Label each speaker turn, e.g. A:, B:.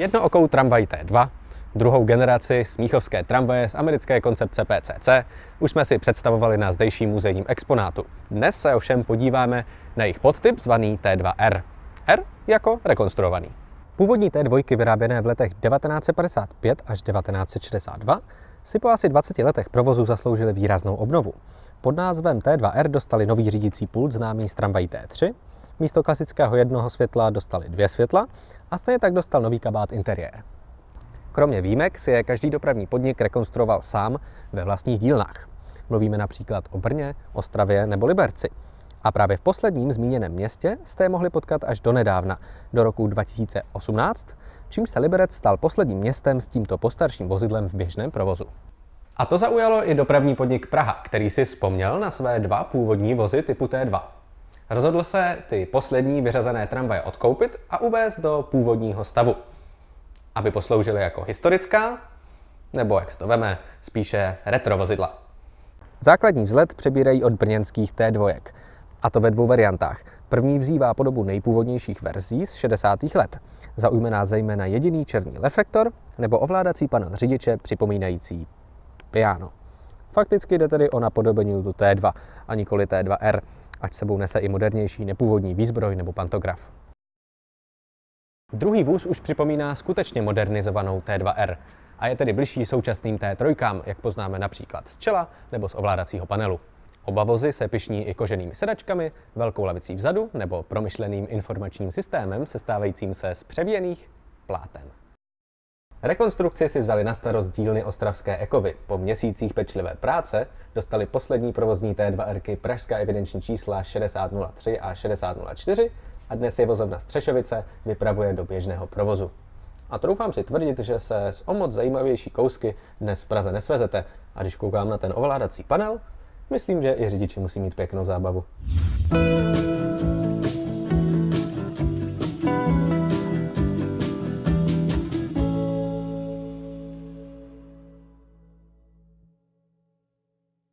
A: Jednookou tramvaj T2, druhou generaci smíchovské tramvaje z americké koncepce PCC, už jsme si představovali na zdejším muzejním exponátu. Dnes se ovšem podíváme na jejich podtyp zvaný T2R. R jako rekonstruovaný. Původní T2 vyráběné v letech 1955 až 1962 si po asi 20 letech provozu zasloužily výraznou obnovu. Pod názvem T2R dostali nový řídící pult známý z tramvají T3, místo klasického jednoho světla dostali dvě světla a stejně tak dostal nový kabát interiér. Kromě výjimek si je každý dopravní podnik rekonstruoval sám ve vlastních dílnách. Mluvíme například o Brně, Ostravě nebo Liberci. A právě v posledním zmíněném městě jste je mohli potkat až do nedávna, do roku 2018, čím se Liberec stal posledním městem s tímto postarším vozidlem v běžném provozu. A to zaujalo i dopravní podnik Praha, který si vzpomněl na své dva původní vozy typu T2 rozhodl se ty poslední vyřazené tramvaje odkoupit a uvést do původního stavu, aby posloužily jako historická, nebo jak se to veme, spíše retro vozidla. Základní vzhled přebírají od brněnských T2, a to ve dvou variantách. První vzývá podobu nejpůvodnějších verzí z 60. let. Zaujme nás zejména jediný černý reflektor nebo ovládací panel řidiče připomínající piano. Fakticky jde tedy o napodobení tu T2 a nikoli T2R, ať sebou nese i modernější nepůvodní výzbroj nebo pantograf. Druhý vůz už připomíná skutečně modernizovanou T2R a je tedy bližší současným T3, jak poznáme například z čela nebo z ovládacího panelu. Oba vozy se pišní i koženými sedačkami, velkou lavicí vzadu nebo promyšleným informačním systémem sestávajícím se z převěných pláten. Rekonstrukci si vzali na starost dílny Ostravské Ekovy. Po měsících pečlivé práce dostali poslední provozní T2Rky pražská evidenční čísla 6003 a 6004 a dnes je vozovna Střešovice vypravuje do běžného provozu. A troufám si tvrdit, že se s o moc zajímavější kousky dnes v Praze nesvezete. A když koukám na ten ovládací panel, myslím, že i řidiči musí mít pěknou zábavu.